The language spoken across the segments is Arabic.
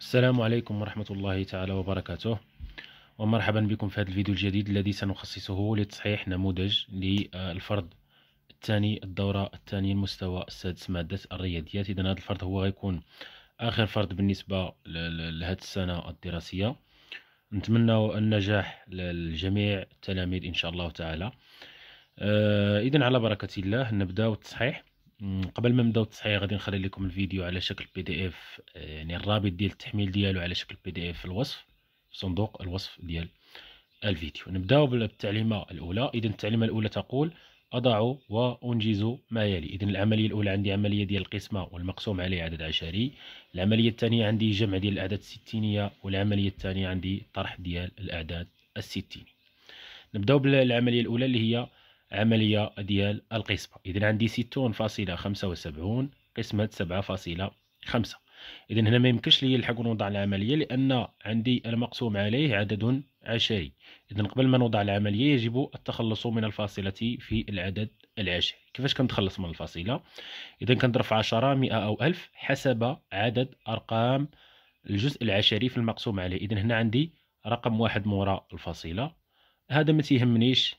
السلام عليكم ورحمة الله تعالى وبركاته ومرحبا بكم في هذا الفيديو الجديد الذي سنخصصه لتصحيح نموذج للفرض الثاني الدورة الثانية المستوى السادس مادة الرياضيات إذا هذا الفرض هو غيكون آخر فرض بالنسبة لهذه السنة الدراسية نتمنى النجاح للجميع التلاميذ إن شاء الله تعالى آه، إذا على بركة الله نبدأ التصحيح قبل ما نبداو التصحيح غادي نخلي لكم الفيديو على شكل بي دي اف يعني الرابط ديال التحميل ديالو على شكل بي دي اف في الوصف في صندوق الوصف ديال الفيديو نبداو بالتعليمه الاولى اذا التعليمه الاولى تقول اضع وانجز ما يلي اذا العمليه الاولى عندي عمليه ديال القسمه والمقسوم عليه عدد عشري العمليه الثانيه عندي جمع ديال الاعداد الستينيه والعمليه الثانيه عندي طرح ديال الاعداد الستيني نبداو بالعمليه الاولى اللي هي عملية ديال القسمة إذن عندي ستون فاصلة خمسة وسبعون قسمة سبعة فاصلة خمسة إذن هنا ما يمكنش لي الحق ونوضع العملية لأن عندي المقسوم عليه عدد عشري إذن قبل ما نوضع العملية يجب التخلص من الفاصلة في العدد العشري كيفاش كنتخلص من الفاصلة إذن كنضرب في عشرة مئة أو ألف حسب عدد أرقام الجزء العشري في المقسوم عليه إذن هنا عندي رقم واحد مورا الفاصلة هذا ما تيهمنيش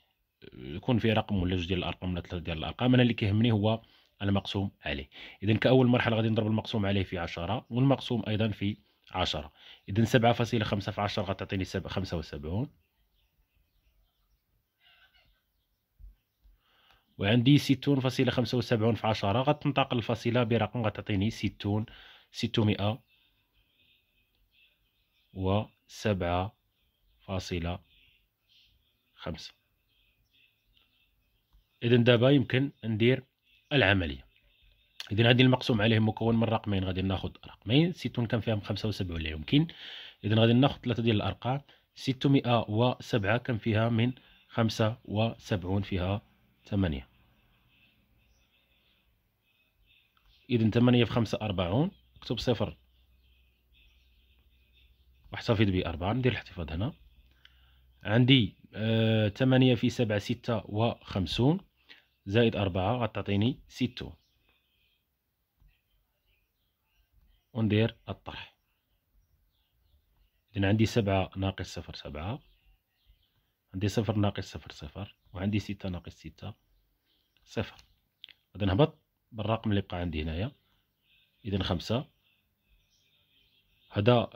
يكون فيه رقم ولا جوج ديال الارقام ولا ثلاثه ديال الارقام انا اللي كيهمني هو المقسوم عليه اذا كاول مرحله غادي نضرب المقسوم عليه في 10 والمقسوم ايضا في 10 اذا 7.5 في 10 غتعطيني 75 وعندي 60.75 في 10 غتنطق الفاصلة برقم غتعطيني 60 600 و 7.5 اذا دابا يمكن ندير العمليه اذا هذه المقسوم عليه مكون من رقمين غادي ناخذ رقمين ستون كان فيهم 75 لا يمكن اذا غادي ناخذ ثلاثه ديال الارقام 607 كان فيها من 75 فيها 8 اذا 8 في 5 40 اكتب صفر واحتفظ ب 4 ندير الاحتفاظ هنا عندي 8 آه، في 7 56 زائد أربعة غتعطيني ستة وندير الطرح إذن عندي سبعة ناقص صفر سبعة عندي صفر ناقص صفر صفر وعندي ستة ناقص ستة صفر غادي نهبط بالرقم اللي بقى عندي هنايا إذن خمسة هذا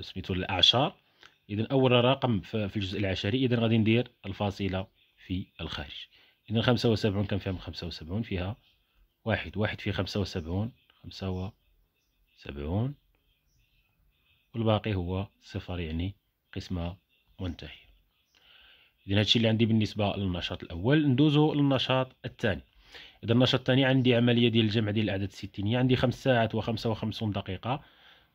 سميتو الأعشار إذن أول رقم في الجزء العشري إذن غادي ندير الفاصلة في الخارج إذا خمسة وسبعون كم فيها من خمسة وسبعون فيها واحد واحد في خمسة وسبعون خمسة وسبعون والباقي هو صفر يعني قسمة منتهية إذا هادشي اللي عندي بالنسبة للنشاط الأول ندوزو للنشاط الثاني إذا النشاط الثاني عندي عملية ديال الجمع ديال الأعداد الستينية عندي خمس ساعات وخمسة وخمسون دقيقة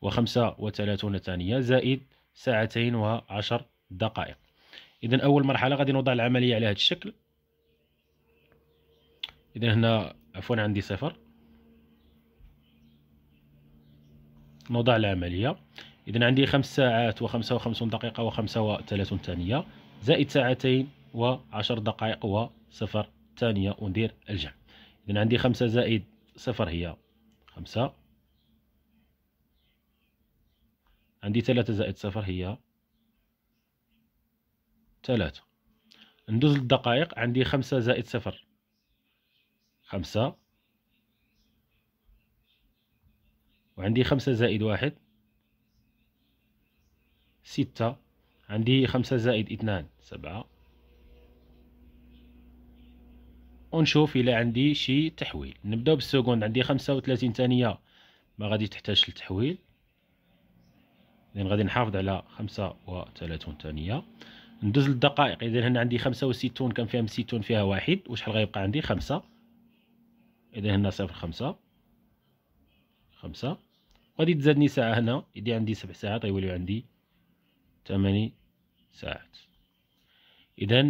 وخمسة وثلاثون ثانية زائد ساعتين وعشر دقائق إذا أول مرحلة غادي نوضع العملية على هذا الشكل اذا هنا عفوا عندي صفر نوضع العملية إذا عندي خمس ساعات وخمسة وخمسون دقيقة وخمسة وثلاثون ثانية زائد ساعتين وعشر دقائق وصفر ثانية وندير الجمع إذا عندي خمسة زائد صفر هي خمسة عندي ثلاثة زائد صفر هي ثلاثة ندوز للدقائق عندي خمسة زائد صفر خمسة وعندي خمسة زائد واحد ستة عندي خمسة زائد اثنان سبعة ونشوف إلى عندي شي تحويل نبداو بالسكوند عندي خمسة وثلاثين ثانية ما غادي تحتاج للتحويل لأن غادي نحافظ على خمسة وثلاثون ثانية ندوز للدقائق إذن هنا عندي خمسة وستون كان فيها ستون فيها واحد وشحال غيبقى عندي خمسة إذا هنا صفر خمسة خمسة غادي تزادني ساعة هنا إذا عندي سبع ساعات غيوليو عندي ثماني ساعات إذا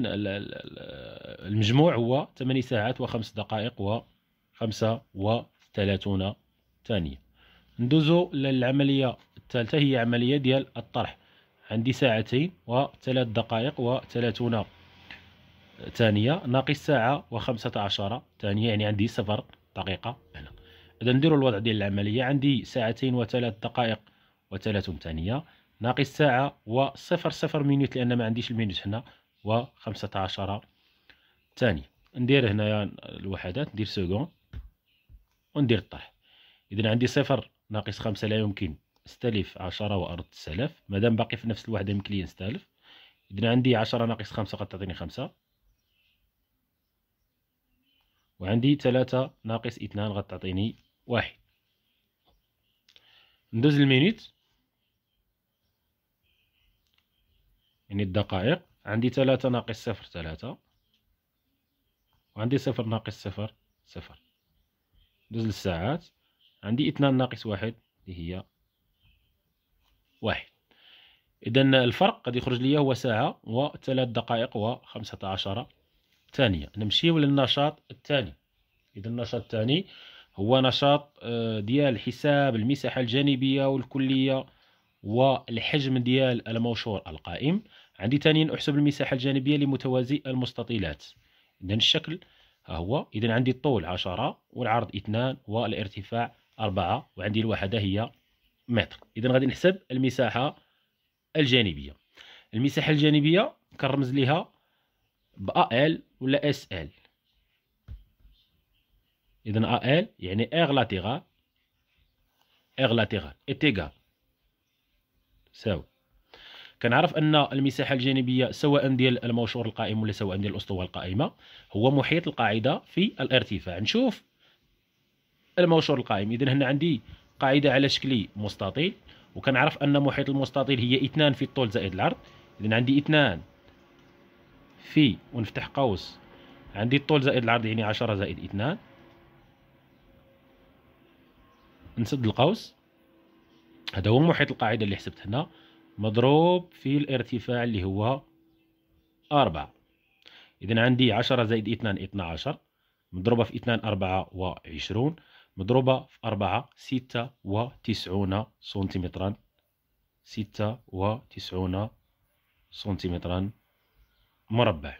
المجموع هو ثماني ساعات وخمس دقائق وخمسة وثلاثون ثانية ندوزو للعملية الثالثة هي عملية ديال الطرح عندي ساعتين وثلاث دقائق وثلاثون ثانيه ناقص ساعه و15 ثانيه يعني عندي صفر دقيقه هنا اذا نديرو الوضع ديال العمليه عندي ساعتين وثلاث دقائق وثلاث ثانيه ناقص ساعه وصفر صفر مينوت لان ما عنديش المينوت هنا و15 ثانيه ندير هنايا الوحدات ندير سكون وندير الطرح اذا عندي صفر ناقص خمسة لا يمكن استلف عشرة وارد تسالف مادام باقي في نفس الوحده يمكن لي نستلف اذا عندي عشرة ناقص خمسة قد تعطيني خمسة وعندي ثلاثة ناقص اثنان غتعطيني واحد ندوز المينيت يعني الدقائق عندي ثلاثة ناقص صفر ثلاثة وعندي صفر ناقص صفر صفر ندوز للساعات عندي اثنان ناقص واحد اللي هي واحد إذا الفرق قد يخرج لي هو ساعة وثلاث دقائق وخمسة عشر الثانيه نمشيو للنشاط الثاني اذا النشاط الثاني هو نشاط آه، ديال حساب المساحه الجانبيه والكليه والحجم ديال الموشور القائم عندي ثانيا احسب المساحه الجانبيه لمتوازي المستطيلات اذا الشكل ها هو اذا عندي الطول 10 والعرض 2 والارتفاع 4 وعندي الوحده هي متر اذا غادي نحسب المساحه الجانبيه المساحه الجانبيه كنرمز لها ب ال ولا اس ال اذا ا ال يعني اغ لاتيرال اغ لاتيرال اتيغال ساوي كنعرف ان المساحه الجانبيه سواء ديال الموشور القائم ولا سواء ديال الاسطوه القائمه هو محيط القاعده في الارتفاع نشوف الموشور القائم اذا هنا عندي قاعده على شكل مستطيل وكنعرف ان محيط المستطيل هي 2 في الطول زائد العرض اذا عندي 2 في ونفتح قوس عندي الطول زائد العرض يعني عشرة زائد اثنان نسد القوس هذا هو محيط القاعدة اللي حسبت هنا مضروب في الارتفاع اللي هو أربعة إذا عندي عشرة زائد اثنان اثنا عشر مضروبة في اثنان أربعة وعشرون مضروبة في أربعة ستة وتسعون سنتيمترا ستة وتسعون سنتيمترا مربع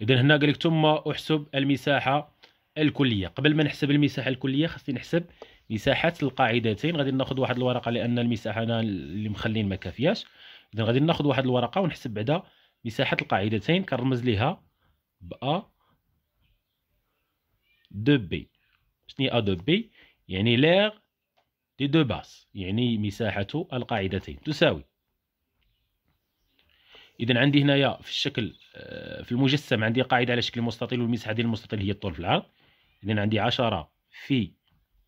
اذا هنا قال لك ثم احسب المساحه الكليه قبل ما نحسب المساحه الكليه خصني نحسب مساحه القاعدتين غادي ناخذ واحد الورقه لان المساحه انا اللي مخلين ما كافياش اذا غادي ناخذ واحد الورقه ونحسب بعدا مساحه القاعدتين كنرمز ليها ب ا دو بي شنو ا دو بي يعني لير دي دو باس يعني مساحه القاعدتين تساوي إذا عندي هنايا في الشكل آه، في المجسم عندي قاعدة على شكل مستطيل والمساحة ديال المستطيل هي الطول في العرض إذا عندي عشرة في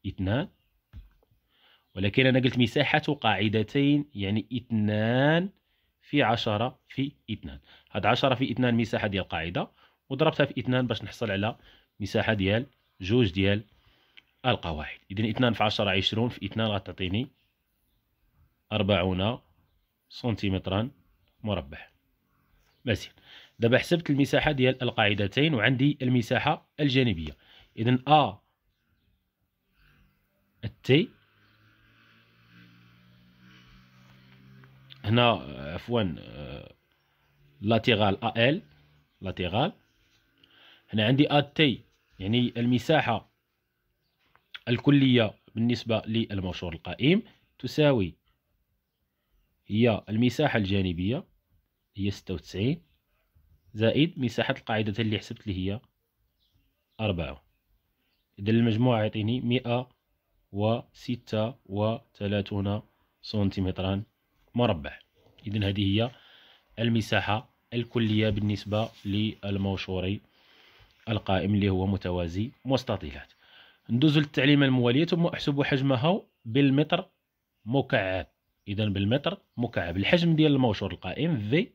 اثنان ولكن أنا قلت مساحة قاعدتين يعني اثنان في عشرة في اثنان هاد عشرة في اثنان مساحة ديال القاعدة وضربتها في اثنان باش نحصل على مساحة ديال جوج ديال القواعد إذا اثنان في عشرة عشرون في اثنان غتعطيني أربعون سنتيمترا مربح مثلا دابا حسبت المساحه ديال القاعدتين وعندي المساحه الجانبيه اذا ا التي هنا عفوا لاتيرال ال لاتيرال هنا عندي ا تي يعني المساحه الكليه بالنسبه للمنشور القائم تساوي هي المساحه الجانبيه هي ستة وتسعين زائد مساحة القاعدة اللي حسبت لي هي أربعة إذا المجموع يعطيني مئة وستة وثلاثون سنتيمترا مربع إذا هذه هي المساحة الكلية بالنسبة للموشور القائم اللي هو متوازي مستطيلات ندوز للتعليمة الموالية ثم أحسب حجمها بالمتر مكعب إذا بالمتر مكعب الحجم ديال الموشور القائم في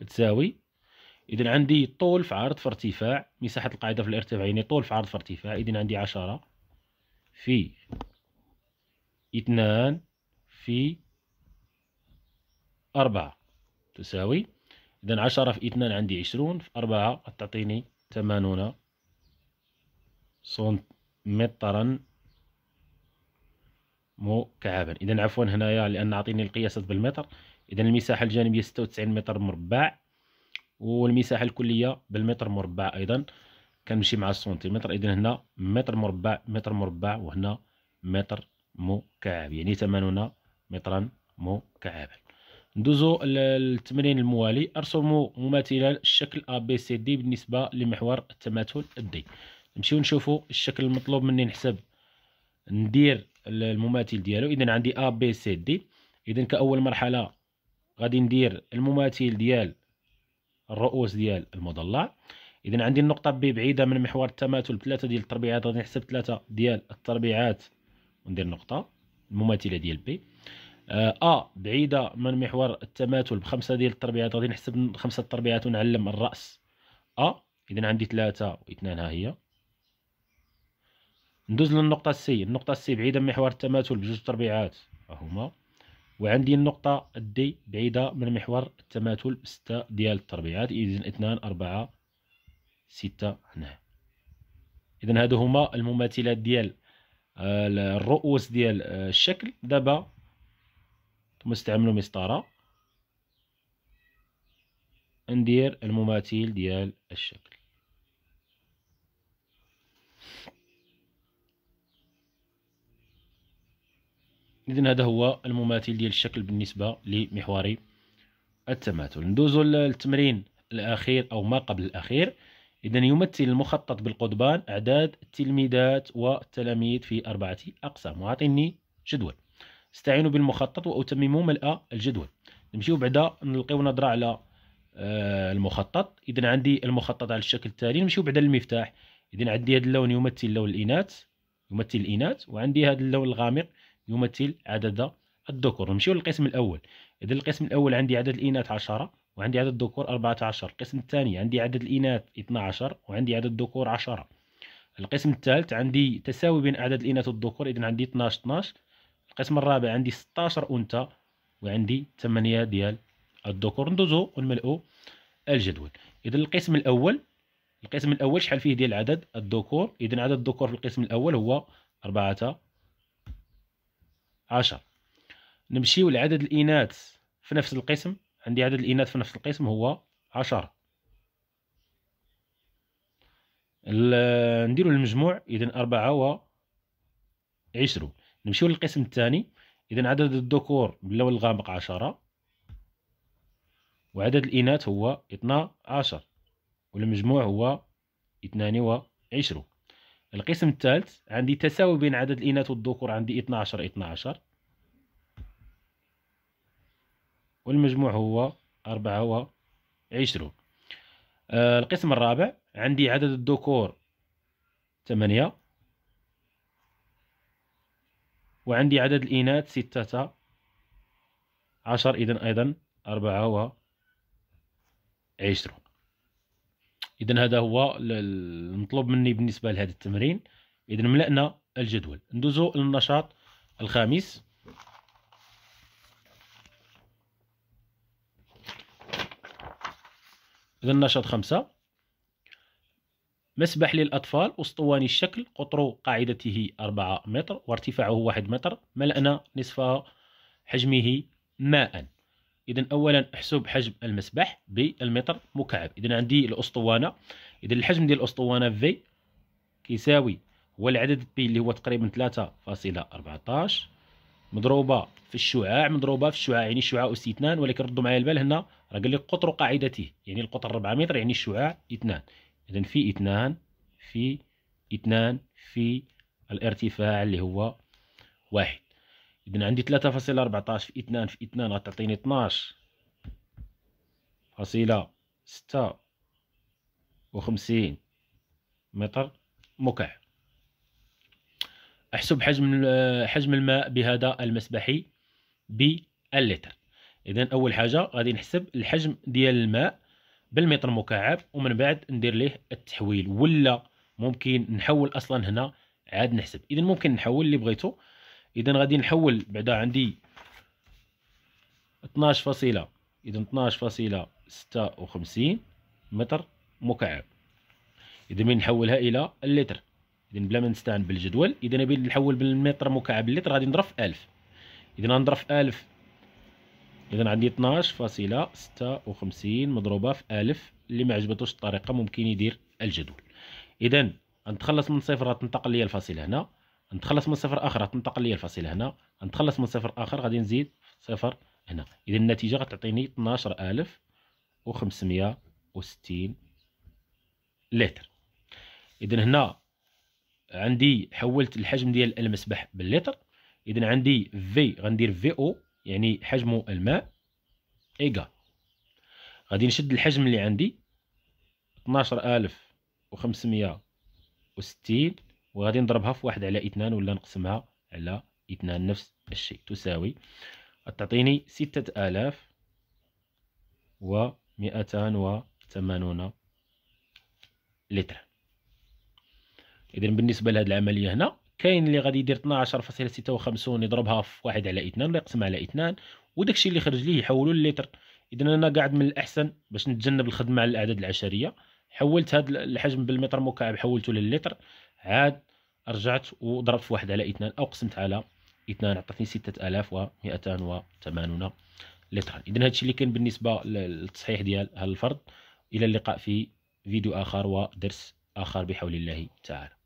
كتساوي إذا عندي طول في عرض في ارتفاع مساحة القاعدة في الارتفاع يعني طول في عرض في ارتفاع إذا عندي عشرة في اثنان في أربعة تساوي إذا عشرة في اثنان عندي عشرون في أربعة تعطيني ثمانون سنت مترا مكعبا إذا عفوا هنايا لأن عطيني القياسات بالمتر اذا المساحه الجانبيه 96 متر مربع والمساحه الكليه بالمتر مربع ايضا كنمشي مع السنتيمتر اذا هنا متر مربع متر مربع وهنا متر مكعب يعني 80 مترا مكعبا ندوزو للتمرين الموالي ارسموا مماثلا الشكل ا بي سي دي بالنسبه لمحور التماثل الدي نمشيو نشوفو الشكل المطلوب مني نحسب ندير المماثل ديالو اذا عندي ا بي سي دي اذا كاول مرحله غادي ندير المماثل ديال الرؤوس ديال المضلع اذا عندي النقطه بي بعيده من محور التماثل بثلاثه ديال التربيعات غادي نحسب ثلاثه ديال التربيعات وندير نقطه المماثله ديال بي آه، ا بعيده من محور التماثل بخمسه ديال التربيعات غادي نحسب خمسه التربيعات ونعلم الراس ا اذا عندي ثلاثه واثنان ها هي ندوز للنقطه سي النقطه سي بعيده من محور التماثل بجوج تربيعات ها هما وعندي النقطة دي بعيدة من محور التماثل بستة ديال التربيعات إذن اثنان أربعة ستة هنا إذن هادو هما المماثلات ديال آه، الرؤوس ديال آه، الشكل دابا ثم استعملوا مسطرة ندير المماثل ديال الشكل اذا هذا هو المماثل ديال الشكل بالنسبه لمحور التماثل ندوزو للتمرين الاخير او ما قبل الاخير اذا يمثل المخطط بالقضبان اعداد التلميذات والتلاميذ في اربعه اقسام وعطيني جدول استعينوا بالمخطط واتمموا ملء الجدول نمشيو بعدا نلقيو نظره على آه، المخطط اذا عندي المخطط على الشكل التالي نمشيو بعدا للمفتاح اذا عندي هذا اللون يمثل لون الاناث يمثل الاناث وعندي هذا اللون الغامق يمثل عدد الذكور نمشيو للقسم الاول اذا القسم الاول عندي عدد الاناث 10 وعندي عدد الذكور 14 القسم الثاني عندي عدد الاناث 12 وعندي عدد الذكور 10 القسم الثالث عندي تساوي بين اعداد الاناث والذكور اذا عندي 12 12 القسم الرابع عندي 16 انثى وعندي 8 ديال الذكور ندوزو ونملؤوا الجدول اذا القسم الاول القسم الاول شحال فيه ديال عدد الذكور اذا عدد الذكور في القسم الاول هو 14 10 نمشيو لعدد الاناث في نفس القسم عندي عدد الاناث في نفس القسم هو 10 نديرو المجموع اذا 4 و 20 نمشيو للقسم الثاني اذا عدد الذكور باللون الغامق 10 وعدد الاناث هو 12 والمجموع هو 22 القسم الثالث عندي تساوي بين عدد الإناث والذكور عندي 12 12 والمجموع هو 24 آه، القسم الرابع عندي عدد الذكور 8 وعندي عدد الإناث 6 عشر إذن أيضا 24 اذا هذا هو المطلوب مني بالنسبه لهذا التمرين اذا ملأنا الجدول ندوزو للنشاط الخامس اذا النشاط خمسة مسبح للأطفال أسطواني الشكل قطر قاعدته أربعة متر وارتفاعه واحد متر ملأنا نصف حجمه ماءً اذا اولا احسب حجم المسبح بالمتر مكعب اذا عندي الاسطوانه اذا الحجم ديال الاسطوانه في كيساوي هو العدد بي اللي هو تقريبا 3.14 مضروبه في الشعاع مضروبه في الشعاع يعني الشعاع اس 2 ولكن ردوا معايا البال هنا راه قال لي قطر قاعدته يعني القطر 4 متر يعني الشعاع 2 اذا في 2 في 2 في الارتفاع اللي هو واحد اذا عندي 3.14 في 2 في 2 غتعطيني 12 فاصله ستة وخمسين متر مكعب احسب حجم حجم الماء بهذا المسبحي باللتر اذا اول حاجه غادي نحسب الحجم ديال الماء بالمتر مكعب ومن بعد ندير ليه التحويل ولا ممكن نحول اصلا هنا عاد نحسب اذا ممكن نحول اللي بغيتو اذا غادي نحول بعدا عندي 12 فاصله اذا 12 فاصله 56 متر مكعب اذا من نحولها الى اللتر اذا بلا ما نستعن بالجدول اذا بين نحول بالمتر مكعب اللتر غادي نضرب في 1000 اذا نضرب في 1000 اذا عندي 12 فاصله 56 مضروبه في 1000 اللي ما عجبتوش الطريقه ممكن يدير الجدول اذا غنتخلص من صفر غتنتقل ليا الفاصله هنا نتخلص من صفر اخر تنتقل لي الفاصله هنا نتخلص من صفر اخر غادي نزيد صفر هنا اذا النتيجه غتعطيني 12560 لتر اذا هنا عندي حولت الحجم ديال المسبح باللتر اذا عندي في غندير في او يعني حجم الماء ايغا غادي نشد الحجم اللي عندي 12560 وغادي نضربها في واحد على اثنان ولا نقسمها على اثنان نفس الشيء تساوي تعطيني ستة آلاف ومئتان وثمانون لتر إذا بالنسبة لهذه العملية هنا كاين اللي غادي يدير 12.56 يضربها في واحد على اثنان ولا يقسم على اثنان وداكشي اللي خرج ليه يحولو للتر اذا انا قاعد من الاحسن باش نتجنب الخدمه على الاعداد العشريه حولت هذا الحجم بالمتر مكعب حولته للتر عاد رجعت وضربت في واحد على اثنان او قسمت على اثنان عطاتني 6280 لترا اذا هادشي اللي كان بالنسبه للتصحيح ديال هذا الفرض الى اللقاء في فيديو اخر ودرس اخر بحول الله تعالى